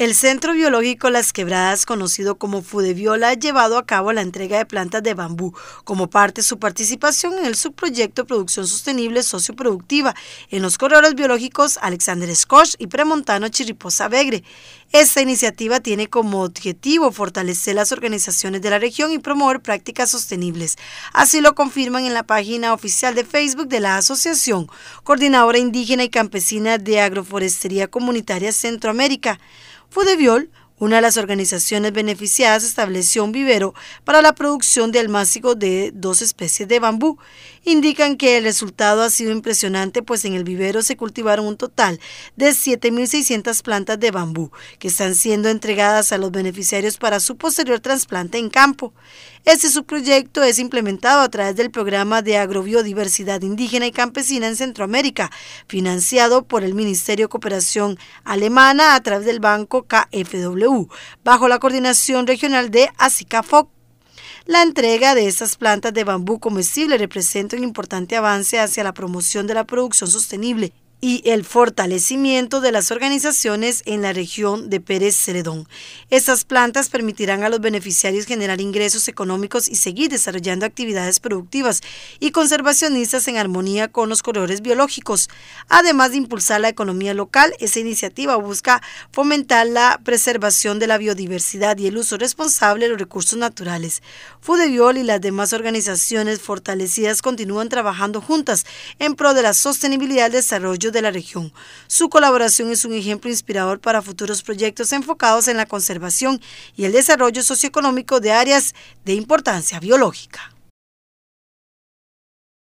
El Centro Biológico Las Quebradas, conocido como Fudeviola, ha llevado a cabo la entrega de plantas de bambú como parte de su participación en el subproyecto Producción Sostenible Socioproductiva en los corredores biológicos Alexander Scott y Premontano Chiriposa Vegre. Esta iniciativa tiene como objetivo fortalecer las organizaciones de la región y promover prácticas sostenibles. Así lo confirman en la página oficial de Facebook de la Asociación Coordinadora Indígena y Campesina de Agroforestería Comunitaria Centroamérica fue de viol una de las organizaciones beneficiadas estableció un vivero para la producción de almácigo de dos especies de bambú. Indican que el resultado ha sido impresionante, pues en el vivero se cultivaron un total de 7.600 plantas de bambú, que están siendo entregadas a los beneficiarios para su posterior trasplante en campo. Este subproyecto es implementado a través del Programa de Agrobiodiversidad Indígena y Campesina en Centroamérica, financiado por el Ministerio de Cooperación Alemana a través del Banco KFW bajo la coordinación regional de ASICAFOC, La entrega de estas plantas de bambú comestible representa un importante avance hacia la promoción de la producción sostenible y el fortalecimiento de las organizaciones en la región de Pérez Ceredón. Estas plantas permitirán a los beneficiarios generar ingresos económicos y seguir desarrollando actividades productivas y conservacionistas en armonía con los corredores biológicos. Además de impulsar la economía local, esa iniciativa busca fomentar la preservación de la biodiversidad y el uso responsable de los recursos naturales. Fudebiol y las demás organizaciones fortalecidas continúan trabajando juntas en pro de la sostenibilidad del desarrollo de la región. Su colaboración es un ejemplo inspirador para futuros proyectos enfocados en la conservación y el desarrollo socioeconómico de áreas de importancia biológica.